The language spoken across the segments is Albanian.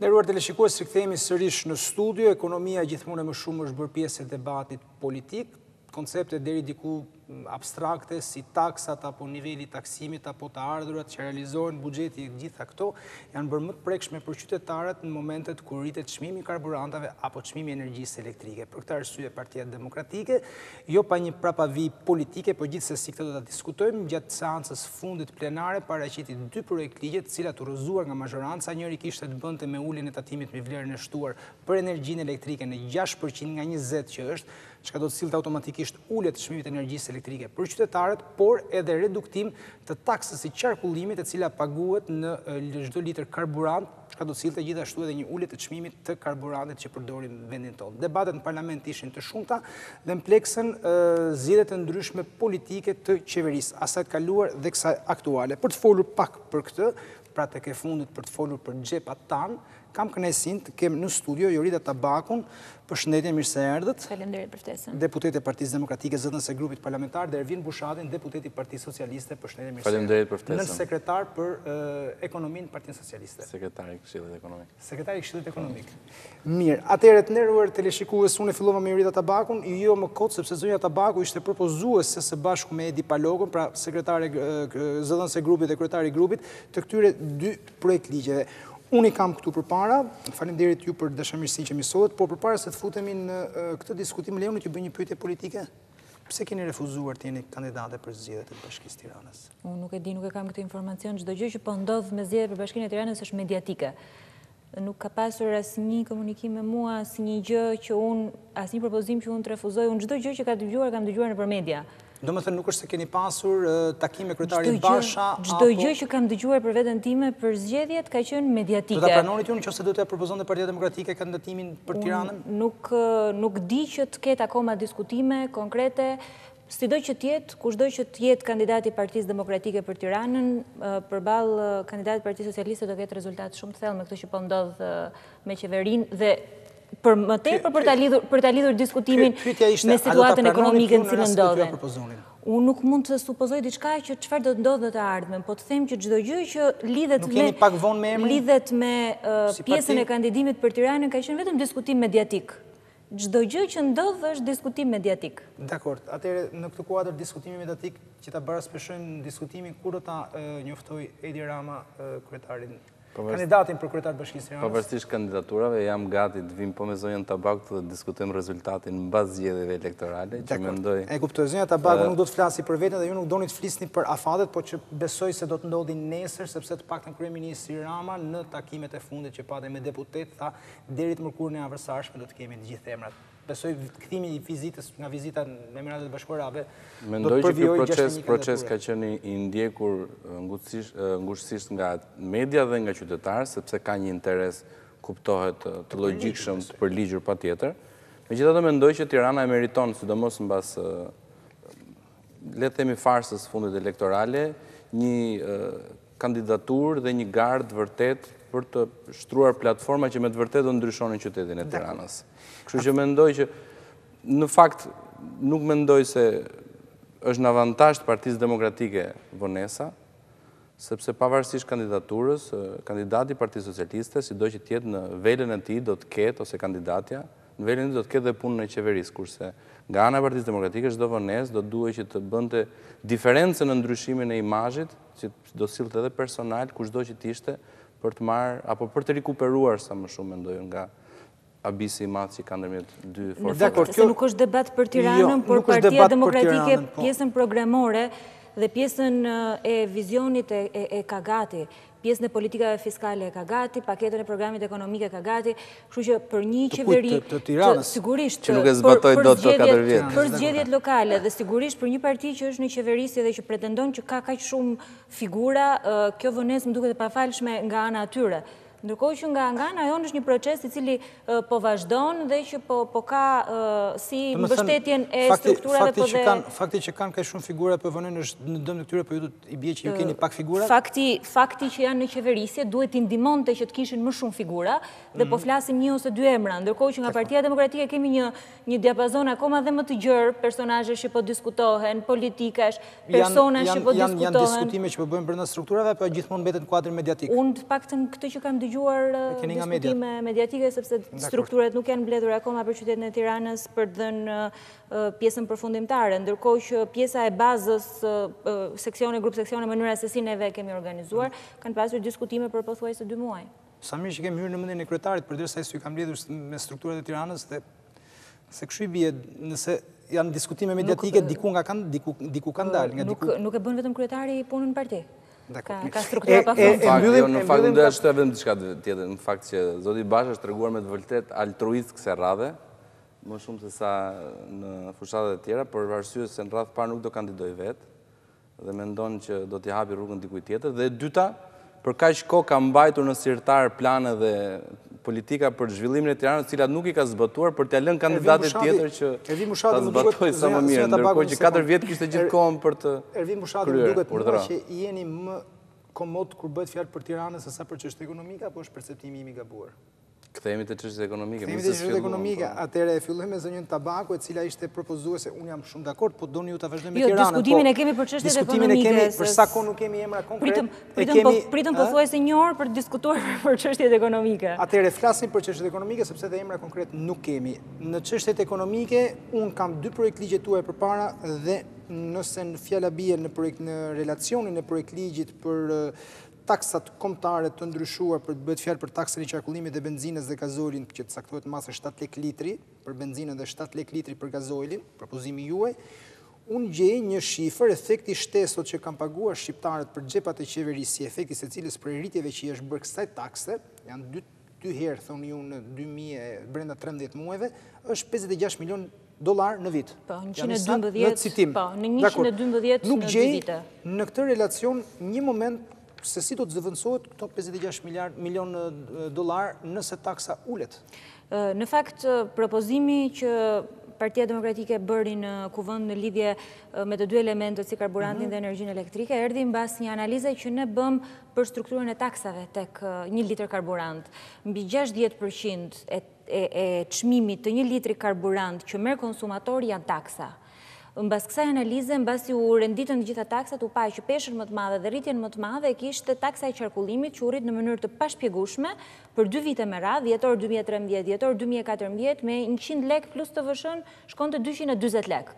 Nëruar të leshikues, rikëthemi sërish në studio, ekonomia gjithmune më shumë është bërë pjesë e debatit politik, konceptet deri diku abstrakte si taksat apo niveli taksimit apo të ardhurat që realizohen bugjeti gjitha këto janë bërë më të prekshme për qytetarët në momentet kur rritet çmimi i karburantave apo çmimi i energjisë elektrike. Për këtë arsye Partia Demokratike jo pa një prapavi politike, por gjithsesi këtë do ta diskutojmë gjatë seancës fundit plenare paraqiti dy projekt ligje të cilat u rrëzuar nga majoranca, njëri kishte të bënte me uljen e tatimit me vlerën e shtuar për energjinë elektrike në 6% nga 20 që është që ka do të silët automatikisht ullet të shmimit energjisë elektrike për qytetarët, por edhe reduktim të taksës i qarkullimit e cila paguet në gjithdo liter karburant, që ka do të silët e gjithashtu edhe një ullet të shmimit të karburantit që përdorin vendin tonë. Debatet në parlament ishin të shumëta dhe në pleksën zidet të ndryshme politike të qeverisë, asat kaluar dhe kësa aktuale. Për të folur pak për këtë, pra të ke fundit për të folur për gjepat tanë, kam kënesin të kemë në studio Jorida Tabakun, për shëndetje mirë se erdët, deputet e partiz demokratike zëtën se grupit parlamentar, dhe Ervin Bushadin, deputeti i partiz socialiste, për shëndetje mirë se erdët, në sekretar për eh, ekonomin partiz socialiste. Sekretar i këshillit ekonomik. Sekretar i këshillit ekonomik. Mirë, atër e të leshikues, unë e fillova me Jorida Tabakun, i jo më kotë, sepse Zunja Tabaku ishte propozuës se se bashku me Edi Palogun, pra sekretar eh, i grupit, të këtyre dy Unë i kam këtu për para, falim derit ju për dëshamirësi që misohet, por për para se të futemi në këtë diskutim, Leonit ju bëj një pyte politike? Pse keni refuzuar të jeni kandidate për zgjedhjet e Bashkisë Tiranës? Unë nuk e di, nuk e kam këtë informacion, çdo gjë që po ndodh me zgjedhjet për Bashkinë e Tiranës është mediatike. Nuk ka pasur asnjë komunikim me mua, asnjë gjë që unë, asnjë propozim që unë të refuzoj, unë çdo gjë që ka dëgjuar kam dëgjuar nëpër media. Do më thërë nuk është se keni pasur takime kërëtari Basha... Gjdo gjë që kam dëgjuar për vetën time për zgjedhjet ka qënë mediatike. Do të pranonit ju në që se do të propozon dhe partijet demokratike ka për tiranën? Nuk, nuk di që të ketë akoma diskutime konkrete. Si doj që tjetë, kush doj që tjetë kandidati partijet demokratike për tiranën, për balë kandidati partijet socialiste do të ketë rezultat shumë të thellë me këtë që po ndodhë me qeverin dhe për më tepër për për ta lidhur për ta lidhur diskutimin me situatën ekonomike në cilën ndodhen. Unë nuk mund të supozoj diçka që çfarë do të ndodhë të ardhmen, po të them që çdo gjë që lidhet me lidhet me uh, pjesën e kandidimit për Tiranën ka qenë vetëm diskutim mediatik. Çdo gjë që ndodh është diskutim mediatik. Dakor, atëherë në këtë kuadër diskutimi mediatik që ta bëra shpeshojmë diskutimin kur do ta uh, njoftoj Edi Rama uh, kryetarin Po kandidatin për kërëtat bashkisë Tiranës. Po kandidaturave, jam gati të vim po me zonjën tabak të dhe diskutojmë rezultatin në bazë gjedeve elektorale. E kuptu e zonjën nuk do të flasi për vetën dhe ju nuk do një të flisni për afadet, po që besoj se do të ndodhin nesër, sepse të pak të në si Rama në takimet e fundit që pate me deputet, deri të mërkur e avërsashme do të kemi të gjithë emrat shpesoj këthimi i vizitës nga vizita në Emiratet e Bashkuar Arabe. Mendoj që këtë proces, proces ka qeni i ndjekur ngushësisht nga media dhe nga qytetarë, sepse ka një interes kuptohet të logikëshëm të përligjur pa tjetër. Me që të mendoj që Tirana e meriton, së mos në basë, letë themi farsës fundit elektorale, një kandidatur dhe një gardë vërtet për të shtruar platforma që me të vërtet do ndryshonin qytetin e Tiranës. Kështu që mendoj që në fakt nuk mendoj se është në avantaj të partiz demokratike Vonesa, sepse pavarësisht kandidaturës, kandidati partiz socialiste, si do që tjetë në velen e ti do të ketë, ose kandidatja, në velen e ti do të ketë dhe punë në qeveris, kurse nga anë e partiz demokratike, shdo vënes, do duhe që të bënte diferencën në ndryshimin e imajit, që do silt edhe personal, kushdo që tishte, për të marë, apo për të rikuperuar sa më shumë, mendoj nga abisi i mat që ka ndërmjet dy forcave. Jo, se nuk është debat për jo, Tiranën, por partia demokratike po. pjesën programore dhe pjesën e vizionit e ka gati. Pjesën e politikave fiskale e ka gati, paketën e programit ekonomik e ka gati. Kështu që për një qeveri të sigurisht për zgjedhjet lokale dhe sigurisht për një parti që është në qeverisi dhe që pretendon që ka kaq shumë figura, kjo vonesë duke ketë pa falshme nga ana e tyre. Ndërkohë që nga nga nga jonë është një proces i cili po vazhdonë dhe që po, po ka si mbështetjen e strukturave po dhe... Fakti që kanë ka shumë figura për po vënën është në dëmë në këtyre për po ju të i bje që ju keni pak figurat? Fakti që janë në qeverisje duhet të indimon të që të kishin më shumë figura dhe po mhm. flasim një ose dy emra. Ndërkohë që nga partia demokratike kemi një diapazon akoma dhe më të gjërë personajës që po diskutohen, politikash, personajës që po diskutohen... Janë diskutime që po strukturave, apo në kuadrin mediatik? këtë që kam gjuar uh, diskutime mediatike, sepse strukturet nuk janë bledur akoma për qytetën e tiranës për dhenë uh, uh, pjesën përfundimtare, ndërkohë që pjesa e bazës seksione, grupë seksione, mënyra se si neve kemi organizuar, mm. kanë pasur diskutime për pëthuaj se dy muaj. Sa mirë që kemi hyrë në mëndin e kretarit, për dirë sa isu i kam bledur me strukturet e tiranës, dhe se këshu i bje nëse janë diskutime mediatike, diku nga kanë dalë. Nuk e bënë vetëm kryetari punën partijë? Ka struktura pa fund. Në fakt, jo, në është të vendë diçka tjetër. Në fakt që Zoti Bashë është reguar me të vëlltet altruist këse radhe, më shumë se sa në fushatet e tjera, për varsyë se në radhë parë nuk do kandidoj vetë, dhe mendon që do t'i hapi rrugën dikuj tjetër. Dhe dyta, për ka shko ka mbajtur në sirtar plane dhe politika për zhvillimin e Tiranës, cila nuk i ka zbatuar për t'ia lënë kandidatet tjetër që Ervi Mushati nuk duhet të sa më mirë, ndërkohë që 4 vjet kishte gjithë er- kohën për të Ervi Mushati nuk duhet të thotë që jeni më komod kur bëhet fjalë për Tiranën sesa për çështë ekonomike apo është perceptimi im i gabuar. Këthejemi të qështë ekonomike. Këthejemi të qështë ekonomike. Po. Atere, fillojme zënjën tabaku, e cila ishte propozuese. Unë jam shumë dakord, po do një të vazhdojmë me jo, tiranë. Jo, diskutimin e kemi për qështë ekonomike. Diskutimin e kemi për sa konë nuk kemi emra konkret. Pritëm po thuaj se një orë për diskutuar për qështë ekonomike. Atere, flasin për qështë ekonomike, sepse dhe emra konkret nuk kemi. Në qështë ekonomike, unë kam dy projekt ligje tuaj për para dhe nëse në fjalla bje në relacionin e projekt ligjit për taksat komptare të ndryshuar për të bëtë fjarë për taksën i qarkullimit dhe benzines dhe gazolin, që të saktohet masë 7 lek litri për benzines dhe 7 lek litri për gazolin, propozimi juaj, unë gjej një shifër efekti shtesot që kam paguar shqiptarët për gjepat e qeverisi, efekti se cilës për rritjeve që i është bërë kësaj takse, janë dy, dy herë, thonë ju në 2000, brenda 13 muajve, është 56 milion dolar në vit. Po, në 112, po, në 112 në vitë. Nuk gjej në këtë relacion një moment se si do të zëvëndsohet këto 56 milion dolar nëse taksa ullet? Në fakt, propozimi që partia demokratike bërri në kuvënd në lidhje me të dy elementët si karburantin mhm. dhe energjin elektrike, erdi në bas një analize që ne bëm për strukturën e taksave tek një liter karburant. Mbi 60% e qmimi të një litri karburant që merë konsumatori janë taksa, Në basë kësa analize, në basë u renditën në gjitha taksat, u paj që peshën më të madhe dhe rritjen më të madhe, e kishtë taksa e qarkullimit që u rritë në mënyrë të pashpjegushme për 2 vite më radhë, vjetor 2013, vjetor 2014, me 100 lek plus të vëshën, shkon të 220 lek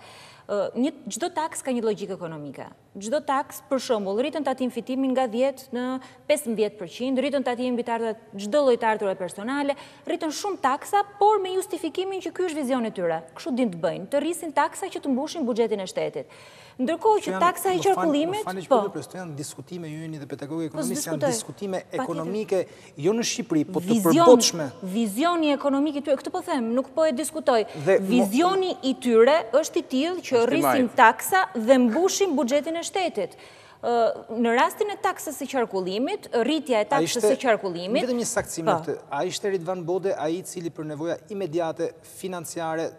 një gjdo taks ka një logikë ekonomika. Gjdo taks, për shumbull, rritën të atim fitimin nga 10 në 15%, rritën të atim bitartë gjdo lojtartë të personale, rritën shumë taksa, por me justifikimin që kjo është vizion e tyra. Kështë din të bëjnë, të rrisin taksa që të mbushin bugjetin e shtetit. Ndërkohë që taksa e qërkullimit... Në fani që përë po. përstu po, janë diskutime jujni dhe petagogi po, ekonomisë, janë diskutime ekonomike, jo në Shqipëri, po të përbotshme. Vizioni ekonomiki të tyre, këtë po them, nuk po e diskutoj. Vizioni i tyre është i tjilë që rrisim taksa dhe mbushim bugjetin e shtetit në rastin e taksës e qarkullimit, rritja e taksës e qarkullimit... Ndë një saksimit, po. a ishte rritë van bode, a i cili për nevoja imediate, financiare,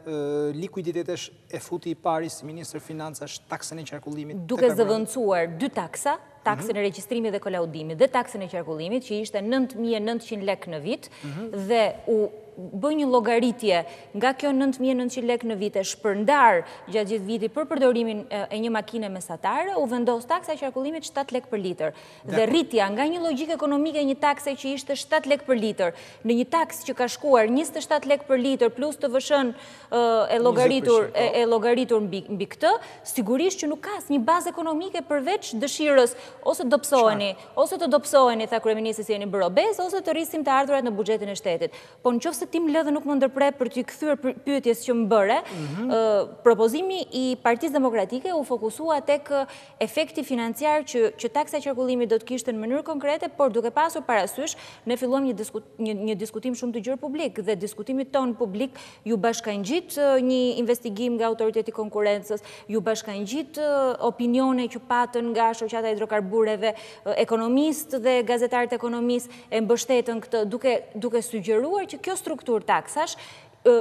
likuiditetesh e futi i pari si Ministrë Finansa është taksën e qarkullimit? Duke zëvëndësuar dy taksa, taksën e mhm. registrimi dhe kolaudimi dhe taksën e qarkullimit, që ishte 9.900 lek në vit, mhm. dhe u bëj një logaritje nga kjo 9900 lek në vite shpërndar gjatë gjithë viti për përdorimin e një makine mesatare, u vendos taksa e qarkullimit 7 lek për liter. Dhe rritja nga një logik ekonomike e një taksa që ishte 7 lek për liter, në një taks që ka shkuar 27 lek për liter plus të vëshën e logaritur në bikë të, sigurisht që nuk kas një bazë ekonomike përveç dëshirës ose të dopsoheni, ose të dopsoheni, tha kërëminisës jeni ose të rrisim të ardhurat në e shtetit. Po në nëse tim lëdhe nuk më ndërpre për të këthyrë pyëtjes që më bëre, mhm. propozimi i partiz demokratike u fokusua tek efekti financiar që taksa qërkullimi do të kishtë në mënyrë konkrete, por duke pasur parasysh, ne filluam një diskutim shumë të gjërë publik, dhe diskutimit tonë publik ju në gjitë një investigim nga autoriteti konkurences, ju në gjitë opinione që patën nga shoqata hidrokarbureve ekonomist dhe gazetarët ekonomist e mbështetën këtë, duke sugjeruar që kjo struktur taksash,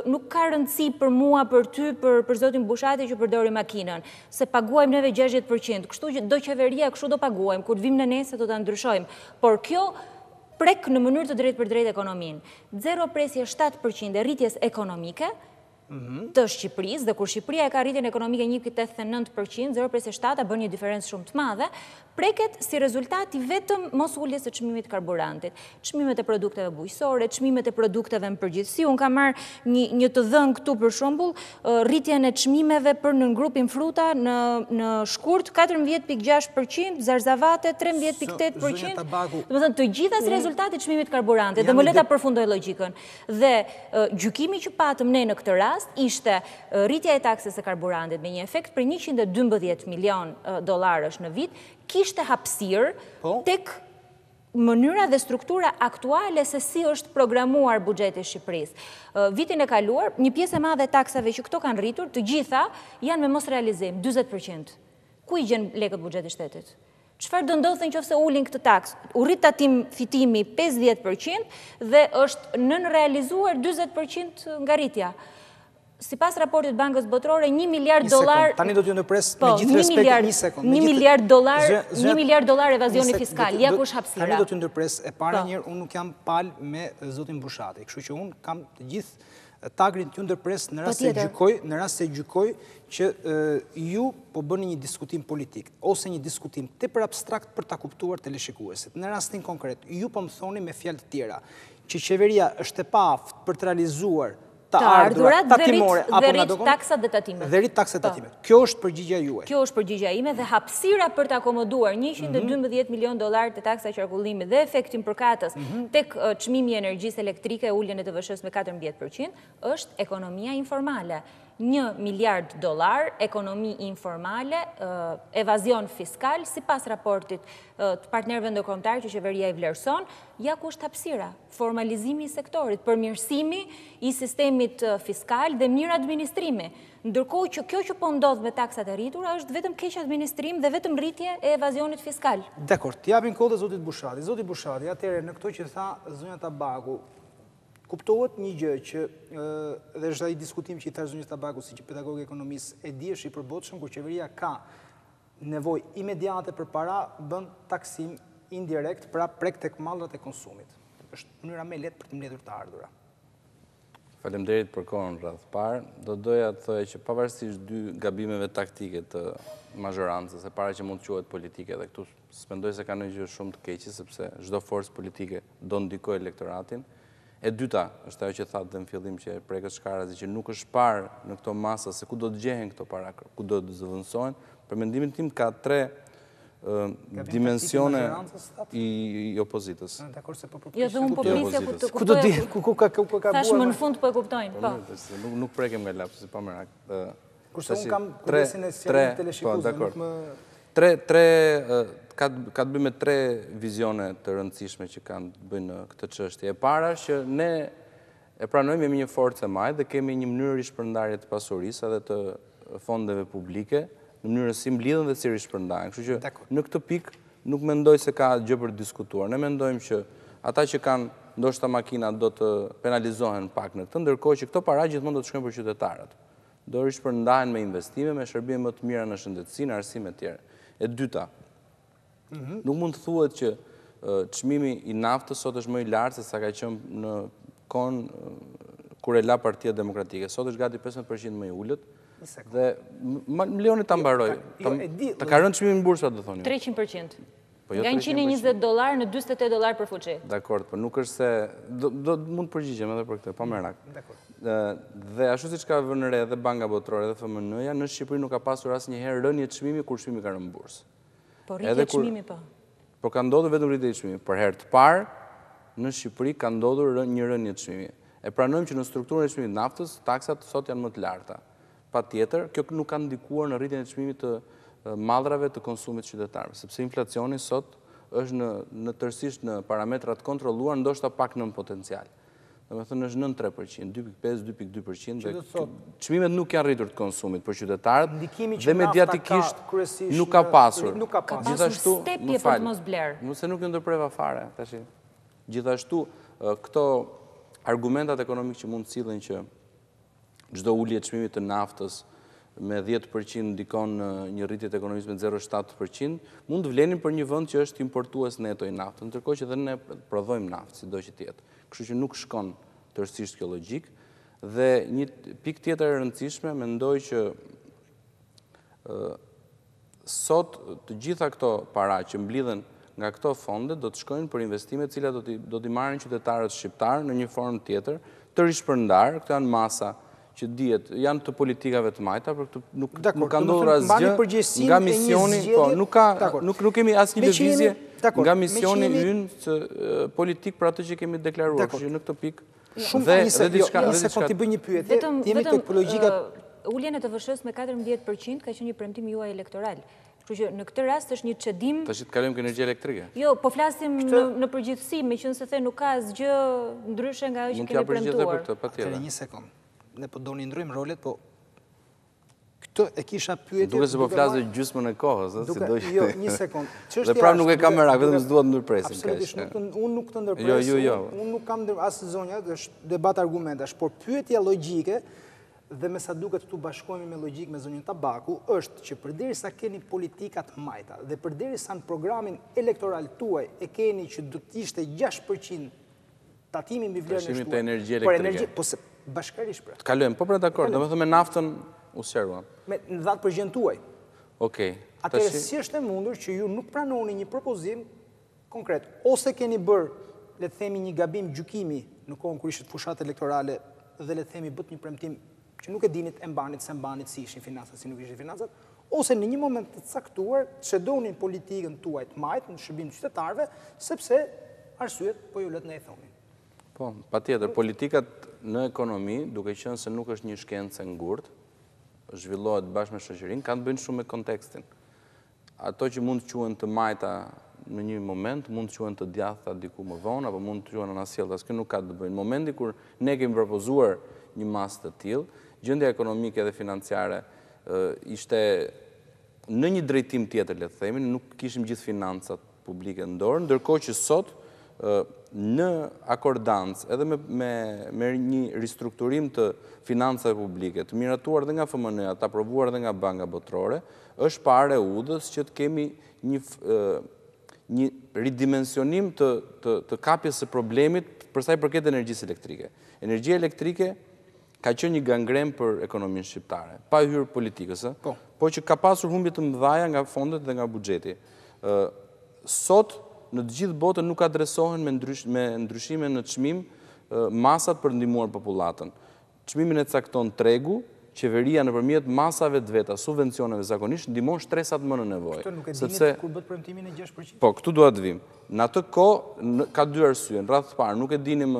nuk ka rëndësi për mua, për ty, për zotin Bushati që përdori makinën, se paguajmë neve 60%, kështu do qeveria, kështu do paguajmë, kur vim në nese do të ndryshojmë, por kjo prek në mënyrë të drejt për drejt ekonomin. Zero presje 7% e rritjes ekonomike, të Shqipëris, dhe kur Shqipëria e ka rritin ekonomike 1,89%, 0,57, 89%, bërë një diferencë shumë të madhe, preket si rezultati vetëm mos ulljes e qmimit karburantit, qmimet e produkteve bujësore, qmimet e produkteve në përgjithsi, unë ka marë një të dhënë këtu për shumbull, rritjen e qmimeve për në ngrupin fruta në shkurt, 14,6%, zarzavate, 13,8%, të gjithas mm. rezultati qmimit karburantit, dhe më leta përfundoj logikën, dhe gjukimi që patëm ne në këtë rast ishte rritja e taksës e karburandit me një efekt për 112 milion dolarës në vit, kishte hapsir po. tek mënyra dhe struktura aktuale se si është programuar bugjeti Shqipëris. Vitin e kaluar, një pjesë e madhe taksave që këto kanë rritur, të gjitha janë me mos realizim, 20%. Ku i gjenë lekët bugjeti shtetit? Qëfar dëndo thënë që ulin këtë taks? U rritë atim fitimi 50% dhe është nënrealizuar 20% nga rritja si pas raportit bankës botërore, 1 miliard dolar... Një sekund, tani do t'ju në presë, po, me gjithë respekt, një sekund. Një miliard dolar, një miliard dolar evazioni fiskal, ja kush hapsira. Tani do t'ju në presë, e para po. njërë, unë nuk jam palë me zotin Bushati, këshu që unë kam të gjithë tagrin t'ju në presë po në rrasë se gjykoj, në rrasë se gjykoj që ju po bëni një diskutim politik, ose një diskutim të për abstrakt për ta kuptuar të leshikueset. Në rrasë konkret, ju po më thoni me fjallë tjera, që qeveria është e paft për të realizuar të ardhurat dhe rrit taksat dhe tatimet. Dhe rrit taksat dhe po. tatimet. Kjo është përgjigja juaj. Kjo është përgjigja ime dhe hapsira për të akomoduar 112 milion dolar të taksa qërkullimi dhe efektin për katës mhm. të qmimi energjis elektrike e ullën e të vëshës me 14% është ekonomia informale një miljard dolar, ekonomi informale, eh, evazion fiskal, si pas raportit eh, të partnerve ndërkomtarë që qeveria i vlerëson, ja ku është hapsira, formalizimi i sektorit, përmjërsimi i sistemit eh, fiskal dhe mirë administrimi. ndërkohë që kjo që po ndodhë me taksat e rritur, është vetëm keqë administrim dhe vetëm rritje e evazionit fiskal. Dekor, të jabin kodë zotit Bushati. Zotit Bushati, atere në këto që tha zunja tabaku, kuptohet një gjë që dhe është ai diskutim që i thash zonjës Tabaku si që pedagog ekonomisë e është i përbotshëm kur qeveria ka nevojë imediate për para bën taksim indirekt pra prek tek mallrat e konsumit. Është mënyra më lehtë për të mbledhur të ardhurat. Faleminderit për kohën rreth parë. Do doja të thoja që pavarësisht dy gabimeve taktike të mazhorantës, e para që mund të quhet politike dhe këtu s'mendoj se ka në gjë shumë të keqe sepse çdo forcë politike do ndikojë elektoratin, E dyta, është ajo që thatë dhe në fillim që prekës shkarat e që nuk është parë në këto masë, se ku do të gjehen këto para, ku do të zëvënsojnë, për mendimin tim ka tre dimensione i opozitës. Po ja jo, dhe unë po përpisa ku të kuptojnë. Ku ku ka buar? Thash më në fund për po e kuptojnë, Nuk prekëm nga lapsë, si pa më rakë. Kurse unë kam kërësin e sjerën të leshikusë, nuk më ka të bëjmë tre vizione të rëndësishme që kanë të bëjmë në këtë qështje. E para që ne e pranojmë jemi një forë të majtë dhe kemi një mënyrë i shpërndarje të pasurisa dhe të fondeve publike në mënyrë si mblidhen dhe si rishpërndarje. Kështë që në këtë pik nuk mendoj se ka gjë për diskutuar. Ne mendojmë që ata që kanë ndoshta makina do të penalizohen pak në këtë, ndërkoj që këto para gjithmonë do të shkënë për qytetarët. Do rishpërndajnë me investime, me shërbime më të mira në shëndetësin, arsime tjere. E dyta, Mhm. Nuk mund të thuet që qmimi i naftës sot është më i lartë se sa ka qëmë në konë kure la partia demokratike. Sot është gati 15% më i ullët. Dhe më leoni të ambaroj, Të ka rëndë qmimi po jo në bursa, dhe thoni. 300%. Nga 120 dolar në 28 dolar për fuqe. Dakor, për po nuk është se... Do mund përgjigjem edhe për këtë, pa më rakë. Dhe ashtu si që ka vënëre dhe banga botrore dhe FMN-ja, në Shqipëri nuk ka pasur asë njëherë rënje të shmimi kur shmimi ka rënë bursë. Por rritje të qmimi po. Por ka ndodhë vetëm rritje të qmimi. Por herë të parë, në Shqipëri ka ndodhë një rënjë të qmimi. E pranojmë që në strukturën e qmimi të naftës, taksat të sot janë më të larta. Pa tjetër, kjo nuk ka ndikuar në rritje të qmimi të madrave të konsumit qytetarve, sepse inflacioni sot është në tërsisht në parametrat kontroluar, ndoshta pak në potencialë dhe me thënë është 9,3%, 2,5%, 2,2%, dhe qëmimet nuk janë rritur të konsumit për qytetarët, dhe mediatikisht nuk ka pasur. Nuk ka pasur stepje për të mos blerë. Nuk se nuk në fare, Gjithashtu, këto argumentat ekonomikë që mund të cilën që gjdo ullje të qëmimit të naftës me 10% ndikon në një rritit ekonomisë me 0,7%, mund të vlenin për një vënd që është importuas në i naftë, në tërkoj që dhe ne prodhojmë naftë, si do që tjetë kështu që nuk shkon tërësisht kjo logjik dhe një pikë tjetër e rëndësishme mendoj që ë sot të gjitha këto para që mblidhen nga këto fonde do të shkojnë për investime të cilat do të do të marrin qytetarët shqiptar në një formë tjetër të rishpërndarë, këto janë masa që djetë janë të politikave të majta, për këtu nuk ka ndohë razgjë nga misioni, po, nuk kemi asë një levizje nga misioni ynë në politikë për atë që kemi deklaruar, që në këtë pikë dhe diçka... Shumë jo, anisa, po një sekund të bëjë një pyetë, vetëm të ekologika... Ulljen e të vëshës me 14% ka që një premtim juaj elektoral. Që në këtë rast është një qëdim... Të që të kalim kënë energjë elektrike? Jo, po flasim në përgjithësi, me që nëse the nuk ka zgjë ndryshë nga është këtë premtuar. Mund të ja përgjithë dhe për të, pa tjela. Këtë një sekundë ne po do një ndrymë rolet, po këtë e kisha pyetje... Duke se po flasë dhe gjysë më në kohës, si do Jo, një sekund. Dhe pra nuk e kam mëra, vetëm së duhet ndërpresin. Absolutisht, unë nuk të ndërpresin. Jo, jo, jo. Unë nuk kam ndërpresin, asë zonja, është debat argumentash, por pyetja logike, dhe me sa duke të tu bashkojme me logik me zonjën tabaku, është që përderi sa keni politikat majta, dhe përderi sa në programin elektoral tuaj e keni që du të ishte 6% tatimi mbi vlerën e energji bashkërisht për Të kalojmë, po për dakord, do të thonë me naftën u seruam. Me dhatë për gjentuaj. Okej. Okay. si... është e mundur që ju nuk pranoni një propozim konkret ose keni bër le të themi një gabim gjykimi në kohën kur ishit fushat elektorale dhe le të themi bët një premtim që nuk e dinit e mbanit se mbanit si ishin financat, si nuk ishin financat, ose në një moment të caktuar që politikën tuaj të majtë në shërbim qytetarve, sepse arsyet po ju letë në e thonin. Po, pa tjetër, politikat në ekonomi, duke qënë se nuk është një shkendë se ngurt, zhvillohet bashkë me shëqërin, kanë të bëjnë shumë me kontekstin. Ato që mund të quen të majta në një moment, mund të quen të djatha diku më vonë, apo mund të quen në nasjel, asë kënë nuk ka të bëjnë. Momenti kur ne kemë propozuar një mas të tilë, gjëndja ekonomike dhe financiare ishte në një drejtim tjetër, letë themin, nuk kishim gjithë financat publike ndorë, ndërko që sot, në akordancë edhe me një ristrukturim të financëve publike, të miratuar dhe nga fmn të aprovuar dhe nga banga botrore, është pare udhës që të kemi një ridimensionim të kapjes e problemit përsa i përket energjisë elektrike. Energjia elektrike ka që një gangrem për ekonomin shqiptare, pa i hyrë politikës, po. po që ka pasur humbjet të mdhaja nga fondet dhe nga bugjeti. Sot, në të gjithë botën nuk adresohen me ndryshime në qmim masat për ndimuar populatën. Qmimin e cakton tregu, qeveria në përmjet masave të veta, subvencioneve zakonisht, ndimon shtresat më në nevojë. Këtë nuk e dinit kur bëtë përmëtimin e 6%? Po, këtu duhet dhvim. Në të ko, ka dy arsye, në të parë, nuk e dinim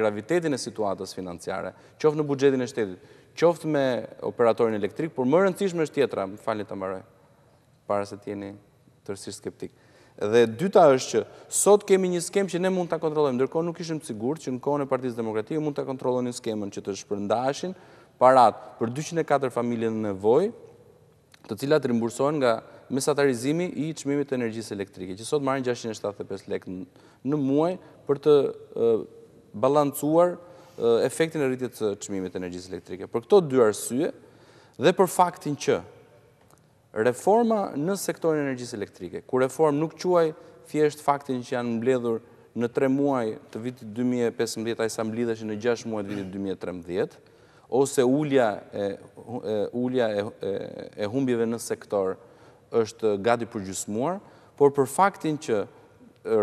gravitetin e situatës financiare, qoftë në bugjetin e shtetit, qoftë me operatorin elektrik, por më rëndësishme është tjetra, më falit të mbaroj, para se tjeni tërësisht skeptikë. Dhe dyta është që sot kemi një skem që ne mund të kontrollojmë, ndërkohë nuk ishëm të sigur që në kone Partiz Demokratia mund të kontrollojmë një skemën që të shpërndashin parat për 204 familje në nevoj, të cilat rimbursojnë nga mesatarizimi i qmimit të energjisë elektrike, që sot marin 675 lek në muaj për të balancuar efektin e rritjet të qmimit të energjisë elektrike. Për këto dy arsye dhe për faktin që, reforma në sektorin energjisë elektrike, ku reform nuk quaj thjesht faktin që janë mbledhur në 3 muaj të vitit 2015, a i sa mblidheshe në 6 muaj të vitit 2013, ose ullja e humbjeve në sektor është gati përgjusmuar, por për faktin që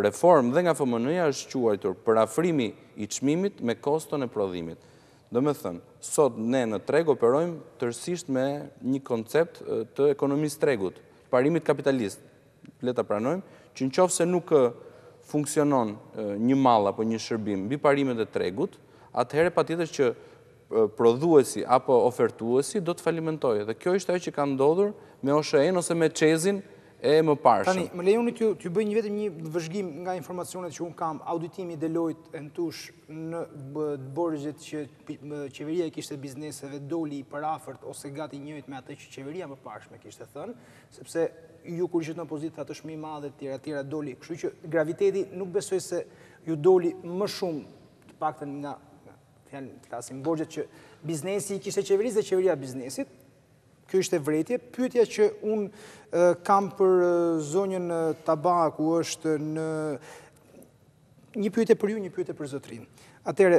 reform dhe nga FMN-ja është quajtur për afrimi i qmimit me koston e prodhimit, Dhe me thënë, sot ne në treg operojmë tërsisht me një koncept të ekonomisë tregut, parimit kapitalist, leta pranojmë, që në qofë se nuk funksionon një mal apo një shërbim bi parimet e tregut, atëhere pa tjetës që prodhuesi apo ofertuesi do të falimentojë. Dhe kjo ishte e që ka ndodhur me oshe ose me qezin e më parëshëm. Tani, më lejoni të ju bëj një vetëm një vëzhgim nga informacionet që unë kam, auditimi i Deloit në tush në borgjet që qeveria kishte bizneseve doli i parafërt ose gati njëjt me atë që qeveria më parëshëm kishte thënë, sepse ju kur ishit në pozitë thatë shmi madhe të tjera tjera doli, kështu që graviteti nuk besoj se ju doli më shumë të pakten nga, nga fjallin, flasim, borgjet që biznesi kishte qeveris dhe qeveria biznesit, Kjo është e vretje. Pytja që unë kam për zonjën tabaku është në... Një pyte për ju, një pyte për zotrin. Atere,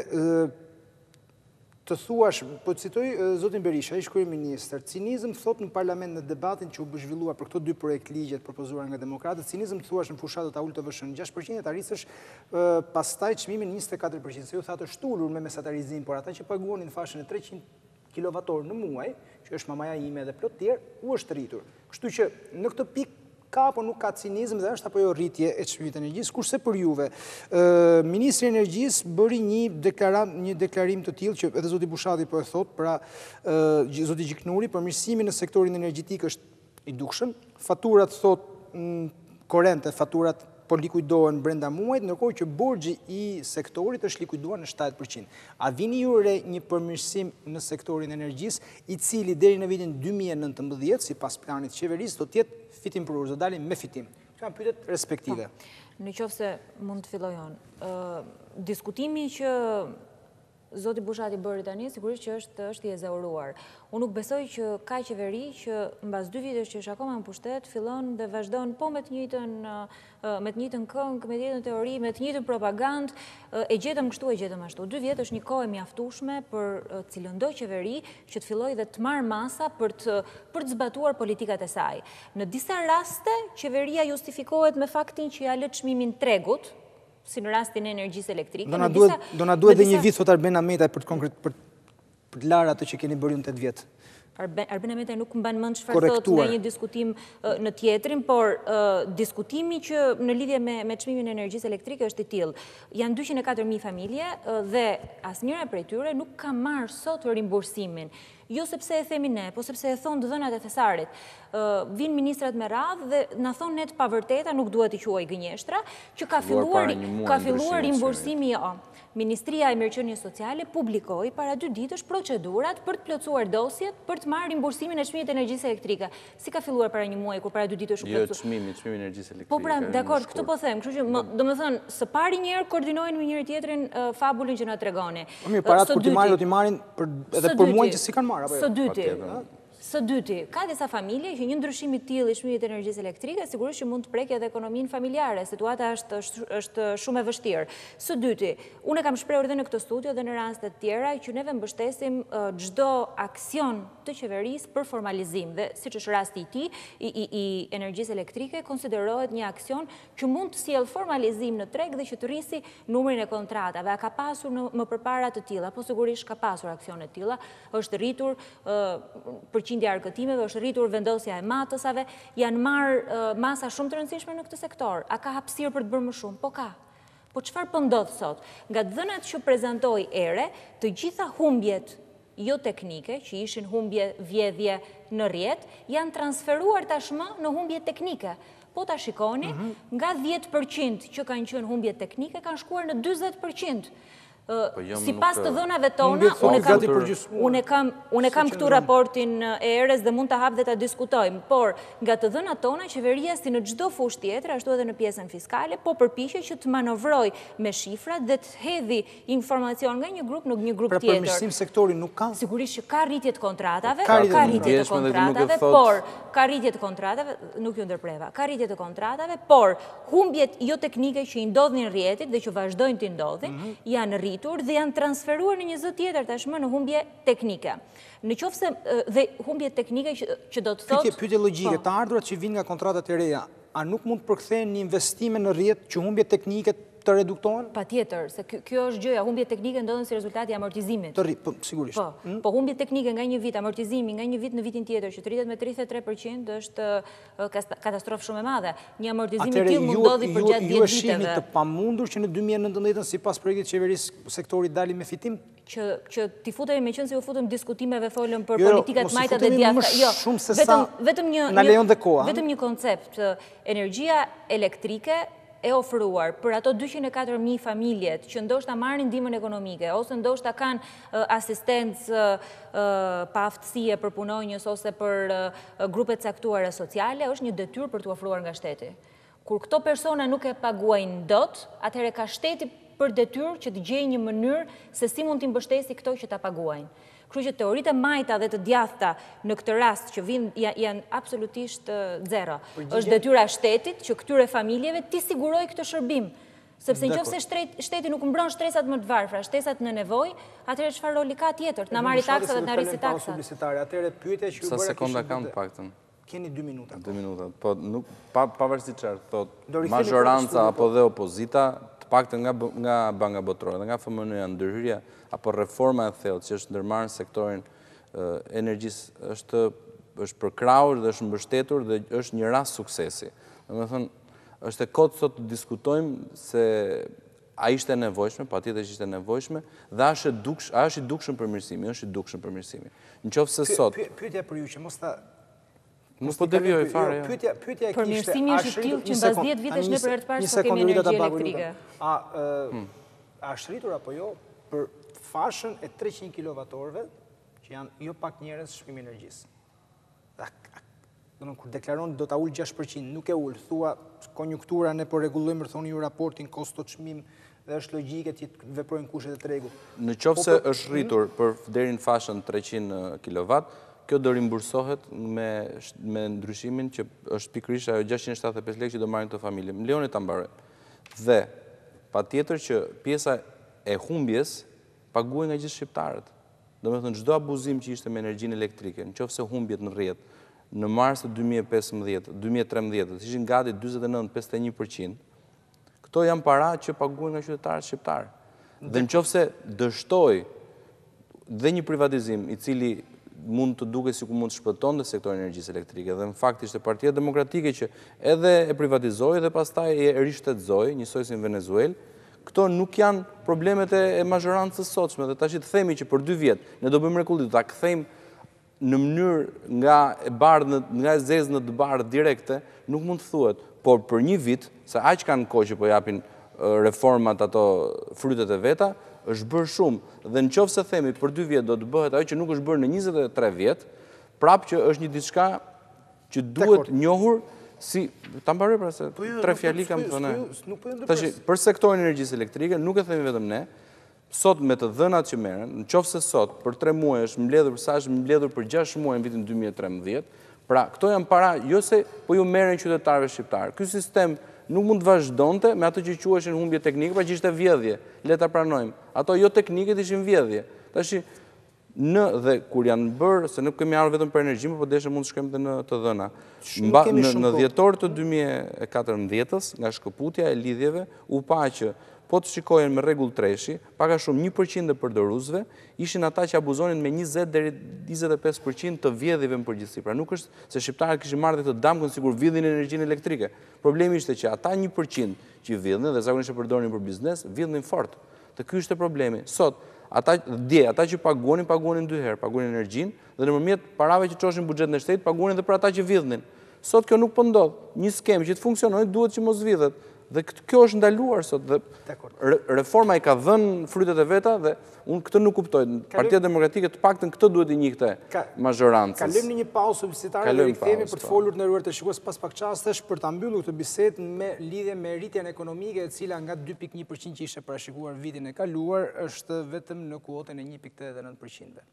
të thuash, po të citoj, zotin Berisha, i shkuri minister, cinizm thot në parlament në debatin që u bëshvillua për këto dy projekt ligjet propozuar nga demokratët, cinizm të thuash në fushatë të ullë të vëshën në 6%, e të arisësh pas taj 24%, se ju tha të shtullur me mesatarizim, por ata që paguonin fashën e 300 kWh në muaj, që është mamaja ime dhe plot tjerë, u është rritur. Kështu që në këtë pik ka apo nuk ka cinizm dhe është apo jo rritje e çmimit të energjisë, kurse për juve, ë ministri i energjisë bëri një një deklarim të tillë që edhe zoti Bushati po e thot, pra ë zoti Gjiknuri, përmirësimi në sektorin energjetik është i dukshëm. Faturat thot mm, korrente, faturat po likuidohen brenda muajt, nërkohë që borgji i sektorit është likuiduar në 7%. A vini ju re një përmërsim në sektorin energjis, i cili deri në vitin 2019, si pas planit qeveris, do tjetë fitim për urzë, dalim me fitim. Kam pytet respektive. Po, në qovë se mund të fillojon, diskutimi që Zoti Bushati bërë i tani, sigurisht që është është i ezeuruar. Unë nuk besoj që ka qeveri që në bas dy vitës që është akoma në pushtet, fillon dhe vazhdojnë po me të njëtën me të njëtën këngë, me të njëtën teori, me të njëtën propagandë, e gjetëm kështu, e gjetëm ashtu. Dy vjetë është një kohë e mjaftushme për cilëndoj qeveri që të filloj dhe të marë masa për të, për të zbatuar politikat e saj. Në disa raste, qeveria justifikohet me faktin që ja lëtë shmimin tregut, si në rastin e energjisë elektrike. Do na duhet dhe një vit, sotar Ben Ameta, për të larë atë që keni bërjun të të vjetë. Arbin Ameta nuk mbanë mëndë shfarë thotë në një diskutim në tjetërin, por diskutimi që në lidhje me qmimin e energjis elektrike është i tilë. Janë 204.000 familje dhe asë njëra për e tyre nuk ka marë sot rimbursimin. Jo sepse e themi ne, po sepse e thonë dëdhënat e thesarit. Vinë ministrat me radhë dhe në thonë netë pavërteta, nuk duhet i quaj gënjeshtra, që ka filluar rimbursimi jo. Ministria e Mirqënje Sociale publikoj para dy ditësh procedurat për të plëcuar dosjet për të marrë rimbursimin e shmijet energjisë elektrike. Si ka filluar para një muaj, kur para dy ditësh u plëcuar? Jo, qmimi, qmimi energjisë elektrike. Po pra, dhe akord, këtu po them, kështu që, do më thënë, së pari njerë koordinojnë me njëri tjetërin fabullin që në tregoni. Po Mi, parat kur ti marrë, do ti marrin edhe për muaj që si kanë marrë, apo jo? Së dyti, Së dyti, ka disa familje që një ndryshimi t'il i shmijit energjisë elektrike, sigurisht që mund të prekja dhe ekonomin familjare, situata është shumë e vështirë. Së dyti, unë e kam shprejur dhe në këtë studio dhe në rastet tjera që neve mbështesim gjdo aksion të qeveris për formalizim dhe si që shë rasti ti i energjisë elektrike konsiderohet një aksion që mund të siel formalizim në treg dhe që të rrisi numërin e kontratave. A ka pasur më përparat të tila, po sigurisht ka pasur aksion tila, është rritur qindja është rritur vendosja e matësave, janë marë masa shumë të rëndësishme në këtë sektor. A ka hapsirë për të bërë më shumë? Po ka. Po qëfar pëndodhë po sot? Nga dhënat që prezentoj ere, të gjitha humbjet jo teknike, që ishin humbje vjedhje në rjetë, janë transferuar tashmë në humbje teknike. Po të shikoni, mhm. nga 10% që kanë qënë humbje teknike, kanë shkuar në 20%. Po si pas të dhënave tona, unë kam këtu raportin e eres dhe mund të hapë dhe të diskutojmë, por nga të dhëna tona, qeveria si në gjdo fush tjetër, ashtu edhe në pjesën fiskale, po përpishë që të manovroj me shifrat dhe të hedhi informacion nga një grup nuk një grup pra, tjetër. Pra përmishësim sektori nuk ka. Sigurisht që ka rritjet kontratave, ka rritjet kontratave, por ka rritjet kontratave, nuk ju ndërpreva, ka rritjet kontratave, por humbjet jo teknike që i ndodhin rjetit dhe që vazhdojnë të ndodhin, mhm. janë arritur dhe janë transferuar në një zë tjetër tashmë në humbje teknike. Në qofë se dhe humbje teknike që do të thotë... Pytje, pytje logike po. të ardhurat që vinë nga kontratat e reja, a nuk mund përkthejnë një investime në rjetë që humbje teknike të reduktohen? Pa tjetër, se kjo është gjëja, humbje teknike ndodhën si rezultati amortizimit. Të rritë, po, sigurisht. Po, mm. po humbje teknike nga një vit, amortizimi nga një vit në vitin tjetër, që të rritët me 33% është katastrofë shumë e madhe. Një amortizimi tjilë mundodhi për gjatë 10 viteve. Atërë, ju e shimi të pamundur që në 2019, si pas projekti qeveris sektori dali me fitim, që t'i futëri me qënë se u futëm diskutimeve folëm për jo, jo, politikat majta dhe djata. Jo, vetëm një hm? koncept, energia elektrike e ofruar për ato 204.000 familjet që ndoshta marrë ndimën ekonomike, ose ndoshta kanë asistencë pa aftësie për punojnjës ose për grupet saktuare sociale, është një detyr për të ofruar nga shteti. Kur këto persona nuk e paguajnë dot, atëherë ka shteti për detyr që të gjejë një mënyrë se si mund të imbështesi këto që të paguajnë. Kërë që teoritë e majta dhe të djathta në këtë rast që vinë janë absolutisht zero. është detyra shtetit që këtyre familjeve ti siguroj këtë shërbim. Sëpse në qëfë se shteti nuk mbron shtresat më të varfra, pra shtresat në nevoj, atëre shfar roli ka tjetër, të në marit taksa dhe të në rrisi taksa. Atëre pyetje që ju bërë kështë në të të Keni 2 minuta. 2 minuta. Po, po pa vërsi qërë, thot, mazhoranca apo po. dhe opozita, të pak të nga banga botërore, nga fëmënuja ndërhyrja, apo reforma e thellë që është ndërmarë në sektorin energjis, është përkraur dhe është mbështetur dhe është një ras suksesi. Në me thënë, është e kodë sot të diskutojmë se a ishte nevojshme, pa po tjetë e ishte nevojshme, dhe a është i dukshën përmirësimi, është i dukshën përmirësimi. Në qofë se sot... Pyetja për ju që mos ta Nuk po jo, jo, pyetja pyetja e kishte. Përmirësimi është i tillë që mbas 10 vitesh në për herë të parë nuk kemi energji elektrike. A është hmm. rritur apo jo për fashën e 300 kilovatorëve që janë jo pak njerëz shpimin energjisë. Domthonë kur deklaron do ta ul 6%, nuk e ul, thua konjunktura ne po rregullojmë rthoni një raportin kosto çmim dhe është logjike të veprojnë kushet e tregut. Në qovë po se është rritur hmm? për derin në fashën 300 kW, kjo do rimbursohet me ndryshimin që është pikrish ajo 675 lek që do marrin të familje. Më leonit të ambare. Dhe, pa tjetër që pjesa e humbjes paguaj nga gjithë shqiptarët. Do me thënë, gjdo abuzim që ishte me energjin elektrike, në qofë se humbjet në rjetë, në mars të 2015, 2013, që ishin gati 29,51%, 51 këto janë para që paguaj nga qytetarët shqiptarë. Dhe në qofë se dështoj dhe një privatizim i cili mund të duke si ku mund të shpëton dhe sektorin energjisë elektrike. Dhe në fakt ishte partia demokratike që edhe e privatizoj dhe pastaj e rishtetzoj, njësoj si në Venezuel, këto nuk janë problemet e të sotshme. Dhe ta që të themi që për dy vjetë, ne do bëjmë rekullit, ta këthejmë në mënyrë nga e bardë, nga e zezë në të bardë direkte, nuk mund të thuet, por për një vitë, sa aqë kanë kohë që po japin reformat ato frytet e veta, është bërë shumë dhe në qovë se themi për 2 vjetë do të bëhet ajo që nuk është bërë në 23 vjetë, prapë që është një diçka që duhet njohur si... Ta më përre pra se po jo, tre fjali kam të në... Po për sektorin energjisë elektrike, nuk e themi vetëm ne, sot me të dhënat që meren, në qovë se sot për 3 muaj është mbledhur sa është mbledhur për 6 muaj në vitin 2013, pra këto janë para, jo se po ju meren qytetarve shqiptarë. Kësë sistem nuk mund të vazhdonte me ato që në humbje teknike, pa që ishte vjedhje, leta pranojmë. Ato jo teknike ishin vjedhje. Ta shi në dhe kur janë bërë, se nuk kemi arë vetëm për energjimë, po deshe mund të shkojmë dhe në të dhëna. Në djetor të 2014 nga shkëputja e lidhjeve, u pa që po të shikojnë me regull treshi, paka shumë 1% dhe përdoruzve, ishin ata që abuzonin me 20-25% të vjedhive në përgjithsi. Pra nuk është se shqiptarët këshin marrë dhe të damkën si kur vjedhin energjin elektrike. Problemi ishte që ata 1% që vjedhin dhe zakonisht e përdorin për biznes, vjedhin fort. Të kjo është problemi. Sot, dje, ata që paguonin, paguonin dyherë, paguonin energjin, dhe në mërmjet parave që qoshin budget në shtetë, paguonin dhe për ata që vjedhin. Sot kjo nuk pëndodhë. Po një skem që të funksionojë, duhet që mos vjedhet. Dhe kjo është ndaluar sot, dhe reforma i ka dhenë frytet e veta, dhe unë këtë nuk kuptoj. Partia Demokratike të pak të në këtë duhet i një këte mazhorancës. Kalim një pausë u bisetare, dhe rikëtemi për të po. folur në ruar të shikos pas pak qasë, për të ambyllu këtë biset me lidhje me rritjen ekonomike, e cila nga 2.1% që ishe parashikuar vitin e kaluar, është vetëm në kuotën e 1.89%.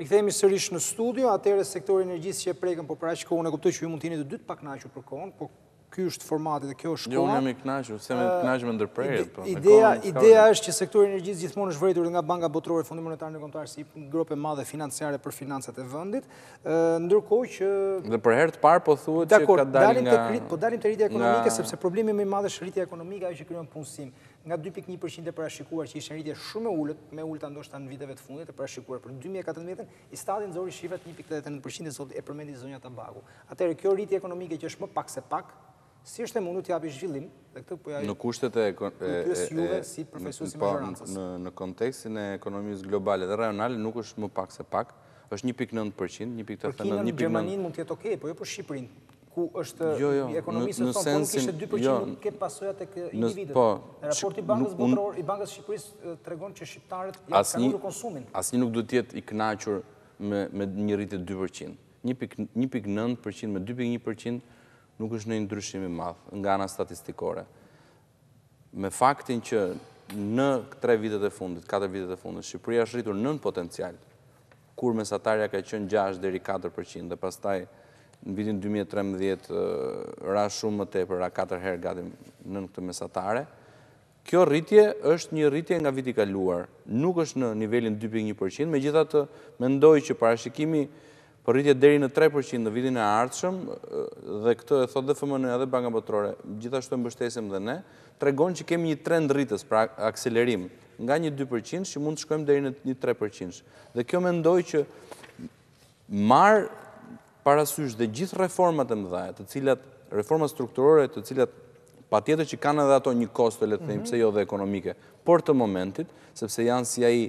I këthejmë i sërish në studio, atërës sektori energjisë që e prejkën, po për kohën e kuptoj që ju mund t'ini të dytë pak nashu për kohën, po kjo është formatit dhe kjo është shkoha. Jo, në jam i knashur, se me knashur me ndërprejet. Po, ideja është që sektori energjisë gjithmonë është vëritur nga banka botërore, fundi monetarë në kontarë si grope madhe financiare për financat e vëndit. Ndërkoj që... Dhe për herë të parë po thuët që ka dalin nga... Po dalim të rritja ekonomike, sepse problemi me madhe është rritja ekonomike, ajo që kryon punësim. Nga 2.1% e parashikuar që ishën rritje shumë e ullët, me ullët andoshta në viteve të fundit e parashikuar për në 2014, i stadin zori shifrat 1.89% e përmendit zonja të bagu. Atere, kjo rritje ekonomike që është më pak se pak, si është e mundur të japi zhvillim dhe këtë po ja në kushtet e si profesor po, në në kontekstin e ekonomisë globale dhe rajonale nuk është më pak se pak është 1.9%, 1.89, 1.9%. Në Gjermanin mund të jetë okay, po jo për Shqipërinë, ku është jo, jo, ekonomisë sa po nuk kishte 2% jo, nuk ke pasojat tek individët. Po, raporti i Bankës Botërore i Bankës Shqipërisë tregon që shqiptarët janë kanë ulur konsumin. Asnjë nuk duhet të jetë i kënaqur me me një rritje 2%. 1.9% me 2.1% nuk është në ndryshimi madhë nga nga statistikore. Me faktin që në tre vitet e fundit, katër vitet e fundit, Shqipëria është rritur nën potencial, kur mesatarja ka qënë 6 dheri 4%, dhe pas taj në vitin 2013 ra shumë më tepër, ra 4 herë gati në në këtë mesatare, kjo rritje është një rritje nga viti kaluar, nuk është në nivelin 2.1%, me gjithatë me që parashikimi për rritje deri në 3% në vidin e artëshëm, dhe këtë e thot dhe FMN edhe banka botërore, gjithashtu e mbështesim dhe ne, të regon që kemi një trend rritës, pra akselerim, nga një 2% që mund të shkojmë deri në 3%. Dhe kjo me ndoj që marë parasysh dhe gjithë reformat e mdhaja, të cilat reformat strukturore, të cilat pa tjetër që kanë edhe ato një kostë, le të thejmë, mhm. pse jo dhe ekonomike, por të momentit, sepse janë si aji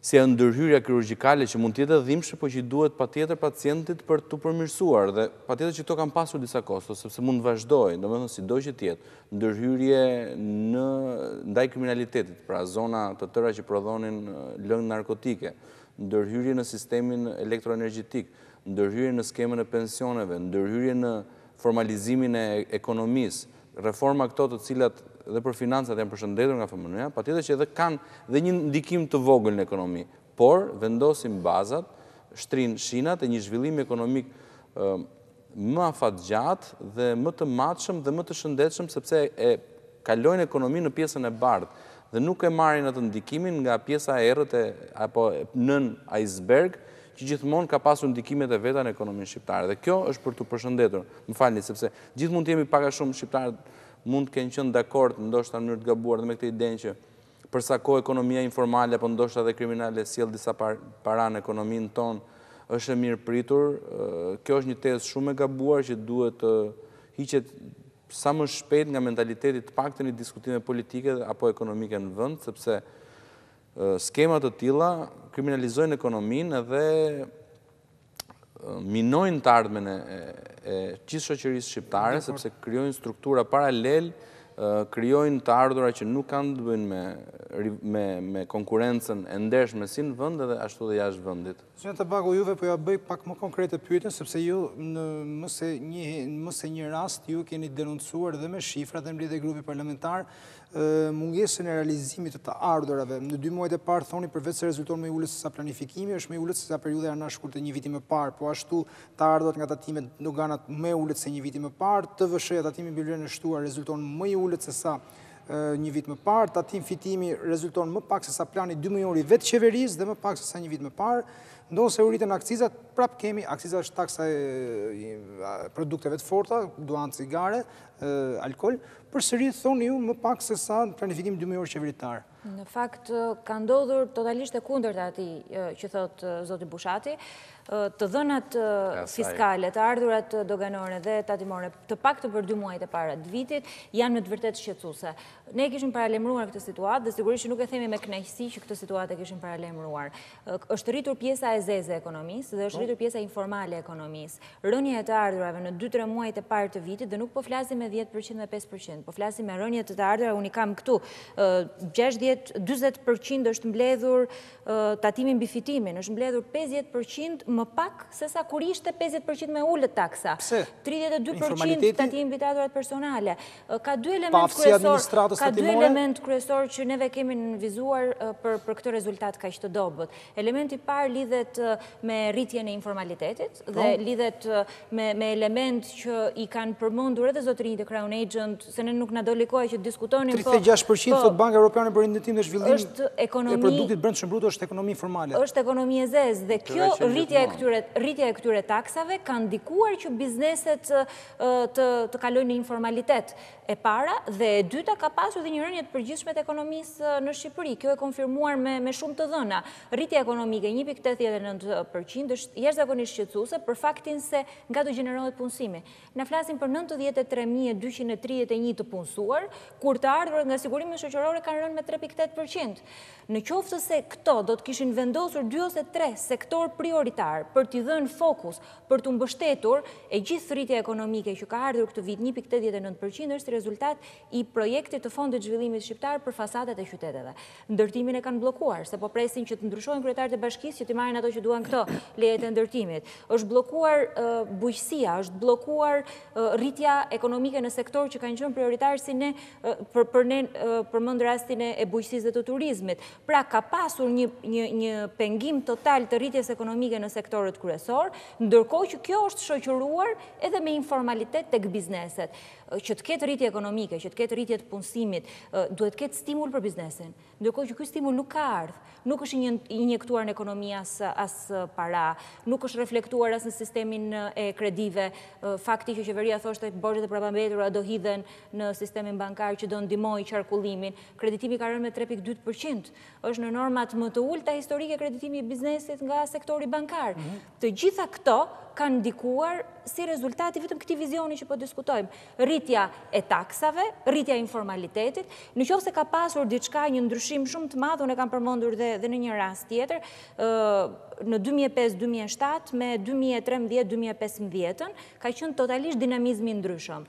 si e ndërhyrja kirurgikale që mund tjetë dhimshë, po që i duhet pa tjetër pacientit për të përmirësuar, dhe pa tjetër që to kam pasur disa kosto, sepse mund vazhdoj, në mëndën si doj që tjetë, ndërhyrje në ndaj kriminalitetit, pra zona të tëra që prodhonin uh, lëngë narkotike, ndërhyrje në sistemin elektroenergjitik, ndërhyrje në skemen e pensioneve, ndërhyrje në formalizimin e ekonomisë, reforma këto të cilat dhe për financat janë përshëndetur nga fmn pa tjetër që edhe kanë dhe një ndikim të vogël në ekonomi, por vendosim bazat, shtrin shinat e një zhvillim ekonomik më afat gjatë dhe më të matëshëm dhe më të shëndetëshëm, sepse e kalojnë ekonomi në piesën e bardë dhe nuk e marrin atë ndikimin nga piesa e erët e nën iceberg, që gjithmon ka pasu ndikimet e veta në ekonomin shqiptare. Dhe kjo është për të përshëndetur, më falni, sepse gjithmon të jemi paka shumë shqiptare mund të kenë qënë dakord, ndoshtë të mënyrë të gabuar dhe me këtë i denë që përsa ko ekonomia informale, apo ndoshtë dhe kriminale, siel disa para në ekonominë tonë, është e mirë pritur. Kjo është një tesë shumë e gabuar që duhet të hiqet sa më shpet nga mentalitetit të pak të një diskutime politike apo ekonomike në vënd, sepse skemat të tila kriminalizojnë ekonominë edhe minojnë të ardhme e qisë shëqërisë shqiptare, sepse kryojnë struktura paralel, kryojnë të ardhura që nuk kanë të bëjnë me konkurencen e ndesh me sinë vënd, edhe ashtu dhe jashtë vëndit. Sënë të bago juve, po ja bëj pak më konkrete pyetën, sepse ju në mëse një rast ju keni denuncuar dhe me shifrat e mbri grupi parlamentarë, mungesën e realizimit të të ardhërave. Në dy muajt e parë thoni përveç se rezulton me se sa planifikimi, është me se sa periudha e anashkurt të një viti më parë, po ashtu të ardhurat nga tatimet nuk ganat më ulët se një viti më parë, TVSH-ja tatimi bilirën e shtuar rezulton më i ulët se sa një vit më parë, tatim fitimi rezulton më pak se sa plani 2 milionë vetë qeveriz dhe më pak se sa një vit më parë. Do se u akcizat, prap kemi akcizat është taksa produkteve të forta, duan cigare, alkohol, për sëri thonë ju më pak se sa në planifitim 2 mjërë qeveritarë. Në fakt, ka ndodhur totalisht e kunder të ati që thotë Zoti Bushati, të dhënat fiskale, të ardhurat doganore dhe tatimore, të pak të për dy muajt e para të vitit, janë në të vërtet shqetsuse. Ne kishim paralemruar këtë situatë dhe sigurisht nuk e themi me knajsi që këtë situatë e kishim paralemruar. është rritur pjesa e zeze ekonomisë dhe është po. rritur pjesa informale ekonomisë. Rënje e të ardhurave në 2-3 muajt e parë të vitit dhe nuk po flasim e 10% me 5%, po flasim e rënje të të ardhurave, unë i kam këtu, 60-20% është mbledhur tatimin bifitimin, është mbledhur 50% më pak se sa kur ishte 50% me ullët taksa. Pse? 32% të ati invitatorat personale. Ka dy element kryesor... Ka dy që neve kemi nënvizuar për këtë rezultat ka ishte dobut. Elementi par lidhet me rritje në informalitetit po. dhe lidhet me element që i kanë përmundur edhe zotëri të Crown Agent, se në nuk në do likoj që diskutonim... 36% po- sot po- Banka Europiane për indetim dhe shvillim e produktit brendë shëmbrutë është ekonomi formale. është ekonomi e zezë dhe kjo rritje rritja e këtyre taksave kanë dikuar që bizneset të kalojnë në informalitet e para dhe e dyta ka pasu dhe një rënjët përgjithshmet ekonomisë uh, në Shqipëri. Kjo e konfirmuar me shumë të dhëna. Rritja ekonomike 1.89% është jeshtë zakonisht qëtësuse për faktin se nga të gjenerohet punësime. Në flasim për 93.231 të punësuar, kur të ardhërë nga sigurimi shëqërore kanë rënë me 3.8%. Në qoftë se këto do të kishin vendosur 2 ose 3 sektor prioritar për të dhënë fokus, për të mbështetur e gjithë rritja ekonomike që ka ardhërë këtë vit 1.89% është rezultat i projekti të fondit zhvillimit shqiptar për fasadet e qyteteve. Ndërtimin e kanë blokuar, se po presin që të ndryshojnë kryetarët e bashkisë që të marrin ato që duan këto leje të ndërtimit. Është bllokuar bujqësia, është bllokuar rritja ekonomike në sektor që kanë qenë prioritarë si ne për për përmend rastin e bujqësisë dhe të turizmit. Pra ka pasur një një një pengim total të rritjes ekonomike në sektorët kryesor, ndërkohë që kjo është shoqëruar edhe me informalitet tek bizneset, që të ketë rritje ekonomike që të ketë rritjet punësimit, duhet ketë stimul për biznesin. Ndërkohë që kështë stimul nuk ka ardhë, nuk është injektuar në ekonomia asë para, nuk është reflektuar asë në sistemin e kredive, fakti që qeveria thoshtë e borgjët e prabambetur a hidhen në sistemin bankar që do në qarkullimin, kreditimi ka rënë me 3.2%, është në normat më të ullë të historike kreditimi i biznesit nga sektori bankar. Mhm. Të gjitha këto kanë ndikuar si rezultati vitëm këti vizioni që po diskutojmë. Rritja e taksave, rritja e informalitetit, në qovë se ka pasur diçka një ndryshim shumë të madhë, unë e kam përmondur dhe në një rast tjetër, në 2005-2007 me 2013 2015 ka qënë totalisht dinamizmi ndryshëm.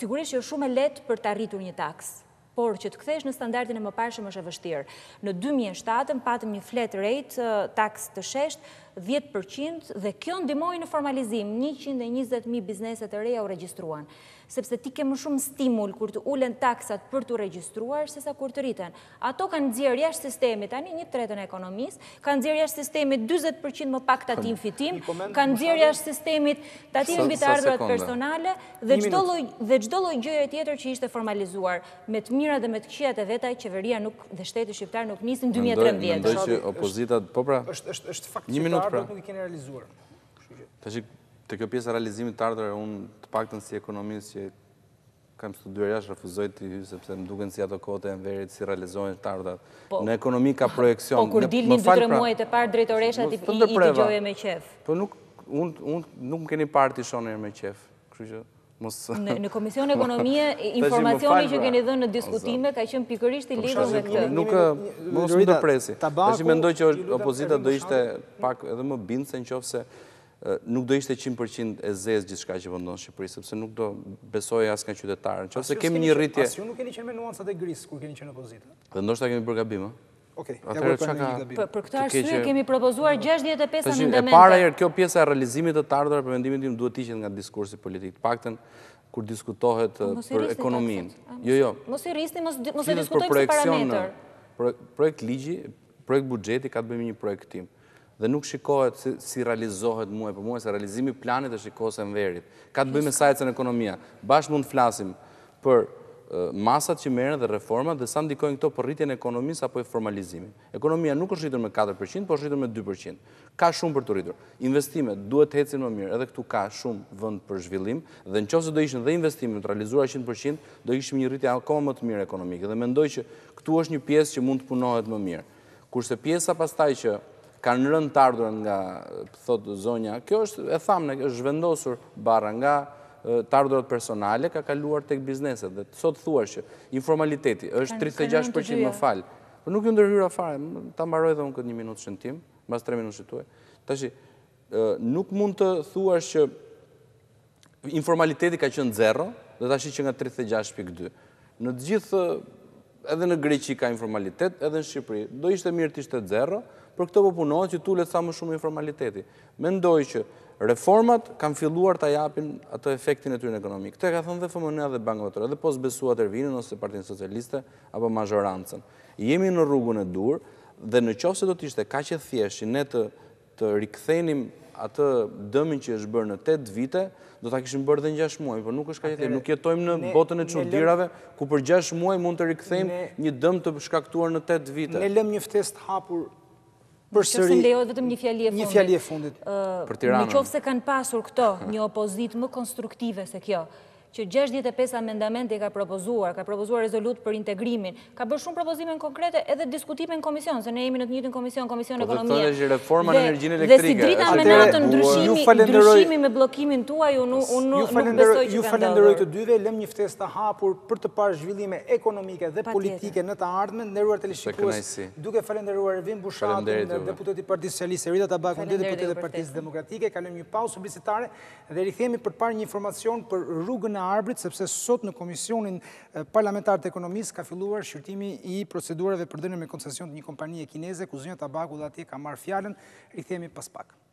Sigurisht që është shumë e letë për të arritur një taksë por që të kthesh në standartin e më parëshëm është e vështirë. Në 2007, patëm një flat rate, tax të shesht, 10% dhe kjo ndimoj në formalizim, 120.000 bizneset e reja u registruan. Sepse ti kemë shumë stimul kur të ulen taksat për të registruar, se sa kur të rriten. Ato kanë dzirë jashtë sistemi, tani një tretën e ekonomis, kanë dzirë jashtë sistemi 20% më pak të atim fitim, kanë dzirë jashtë sistemi të atim bitardurat personale, dhe qdo loj gjëje tjetër që ishte formalizuar, me të mira dhe me të këshia të vetaj, qeveria nuk dhe shtetë shqiptar nuk në 2013. Në që opozitat, po pra, një minut, të ardhur pra. keni realizuar. Kështu që te kjo pjesë e realizimit të ardhur un të paktën si ekonomist që kam studuar jashtë refuzoj të hyj sepse më duken si ato kote e verit si realizohen të ardhat. Po. në ekonomi ka projekcion. Po kur dilni 2-3 pra- muajt e parë drejtoresha ti i, i dëgjoje me qejf. Po nuk un, un nuk më keni parë ti shonë me qejf. Kështu që Në Komision Ekonomie, informacioni që keni dhe në diskutime, ka qënë pikërisht i lidhën me këtë. Nuk më së të presi. Dhe që mendoj që opozita do ishte pak edhe më bindë, se në qofë se nuk do ishte 100% e zezë gjithë shka që vëndonë në Shqipëri, sepse nuk do besoj asë kanë qytetarën. Qofë se kemi një rritje... Asë ju nuk keni qenë me nuancët e grisë, kur keni qenë opozita? Dhe ndoshta kemi bërgabima. Për këta arsye kemi propozuar 65 amendamente. E para e kjo pjesë e realizimit të tardur, për vendimin tim duhet ishen nga diskursi politik. Të pakten, kur diskutohet po, eh, për po, ekonomin. Jo, jo. Mos i rristi, mos i diskutohet për parametër. Projekt ligji, projekt budgeti, ka të bëjmë një projektim. Dhe nuk shikohet si realizohet muaj për muaj, se realizimi planit e shikohet se në verit. Ka të bëjmë e sajtës në ekonomia. Bashë mund flasim për masat që merën dhe reformat dhe sa ndikojnë këto për rritjen e ekonomisë apo e formalizimin. Ekonomia nuk është rritur me 4%, po është rritur me 2%. Ka shumë për të rritur. Investimet duhet të hecin më mirë, edhe këtu ka shumë vend për zhvillim dhe nëse do ishin dhe investimet të realizuar 100%, do ishim një rritje akoma më të mirë ekonomike dhe mendoj që këtu është një pjesë që mund të punohet më mirë. Kurse pjesa pastaj që kanë rënë të ardhurën nga thotë zonja, kjo është e thamë, është vendosur barra nga të ardurat personale ka kaluar të bizneset. Dhe sot thua që informaliteti është 36% më falë. Për nuk ju ndërhyra fare, ta mbaroj dhe unë këtë një minutë shëntim, mas tre minutë shëtuaj. Ta që nuk mund të thua që informaliteti ka qënë zero, dhe ta që që nga 36.2. Në gjithë, edhe në Greqi ka informalitet, edhe në Shqipëri, do ishte mirë të ishte zero, për këtë po punohet që tullet sa më shumë informaliteti. Mendoj që reformat kanë filluar të japin atë efektin e tyrën ekonomik. Këte ka thënë dhe FMN-a dhe bankë vëtërë, dhe posë besua të ervinin ose partinë socialiste apo mazhorancën. Jemi në rrugun e dur dhe në qofë se do t'ishte ka që thjeshtë që ne të rikëthenim atë dëmin që është bërë në 8 vite, do t'a kishim bërë dhe në 6 muaj, për nuk është ka që thjeshtë, nuk jetojmë në botën e qëndirave, ku për 6 muaj mund të rikëthenim një dëm të shkaktuar në 8 vite. Ne lëm një ftesë të hapur Për sëri... Qëfë se mlejot vetëm një fjalli e fundit. Një fjalli e fundit. Për tiranën. Në qëfë se kanë pasur këto, një opozit më konstruktive se kjo, që 65 amendamenti ka propozuar, ka propozuar rezolut për integrimin, ka bërë shumë propozime në konkrete edhe diskutime në komision, se ne jemi në të njëtën komision, komision po e ekonomia, dhe si drita amenatë në ndryshimi me blokimin tua, ju nuk besoj që kanë Ju falenderoj të dyve, lem një ftes të hapur për të parë zhvillime ekonomike dhe politike në të ardhme, në nëruar të lishikus, duke falenderoj Rëvim Bushat, deputeti partijës socialiste, Rita Tabak, deputeti partijës demokratike, kalem një pausë publicitare, dhe rikëthemi për parë një informacion për rrugën e arbrit, sepse sot në Komisionin eh, Parlamentar të Ekonomis ka filluar shqyrtimi i procedurave për dërnë me koncesion të një kompanije kineze, ku zinja tabaku dhe atje ka marrë fjallën, i themi pas pakë.